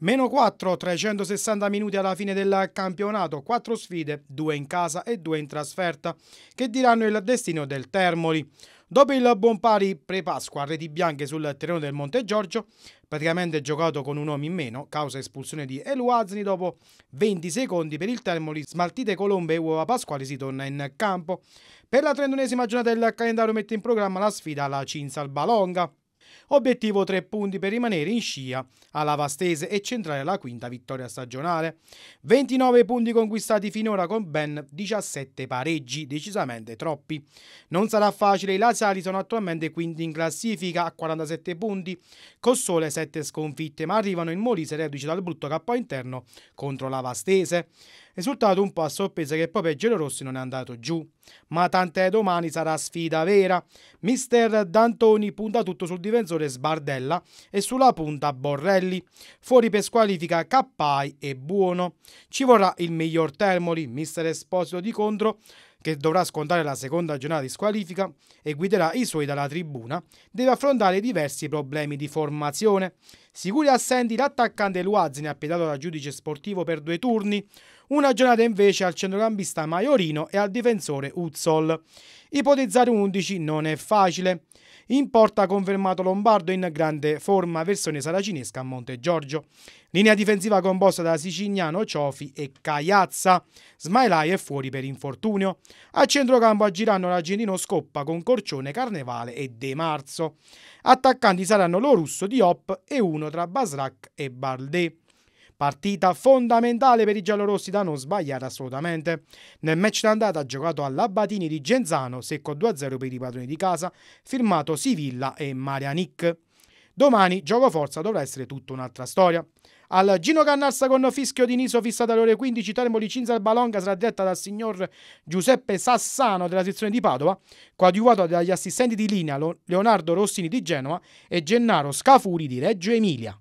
Meno 4, 360 minuti alla fine del campionato, 4 sfide, 2 in casa e 2 in trasferta, che diranno il destino del Termoli. Dopo il buon pari pre-Pasqua a reti bianche sul terreno del Monte Giorgio, praticamente giocato con un uomo in meno, causa espulsione di Eluazni dopo 20 secondi per il Termoli, smaltite colombe e uova pasquali si torna in campo. Per la 31esima giornata del calendario mette in programma la sfida alla Cinzal Balonga. Obiettivo 3 punti per rimanere in scia alla Vastese e centrare la quinta vittoria stagionale. 29 punti conquistati finora con ben 17 pareggi, decisamente troppi. Non sarà facile, i Laziali sono attualmente quindi in classifica a 47 punti, con sole 7 sconfitte, ma arrivano in Molise reduci dal brutto capo interno contro la Vastese. Risultato un po' a sorpresa che proprio Rossi non è andato giù. Ma tant'è domani sarà sfida vera. Mister D'Antoni punta tutto sul difensore Sbardella e sulla punta Borrelli. Fuori per squalifica Cappai e Buono. Ci vorrà il miglior Termoli, mister Esposito di contro che dovrà scontare la seconda giornata di squalifica e guiderà i suoi dalla tribuna, deve affrontare diversi problemi di formazione. Sicuri assenti l'attaccante Luazzini pietato da giudice sportivo per due turni, una giornata invece al centrocampista Maiorino e al difensore Uzzol. Ipotizzare un 11 non è facile. In porta confermato Lombardo in grande forma versione saracinesca a Monte Giorgio. Linea difensiva composta da Sicignano, Ciofi e Cagliazza. Smailai è fuori per infortunio. A centrocampo agiranno l'argentino Scoppa con Corcione, Carnevale e De Marzo. Attaccanti saranno lo russo Diop e uno tra Basrac e Bardè. Partita fondamentale per i giallorossi da non sbagliare assolutamente. Nel match d'andata giocato alla di Genzano, secco 2-0 per i padroni di casa, firmato Sivilla e Marianic. Domani, gioco forza, dovrà essere tutta un'altra storia. Al Gino Cannarsa con fischio di Niso fissata alle ore 15, Termo Termoli Cinzal Balonga sarà diretta dal signor Giuseppe Sassano della sezione di Padova, coadiuvato dagli assistenti di linea Leonardo Rossini di Genova e Gennaro Scafuri di Reggio Emilia.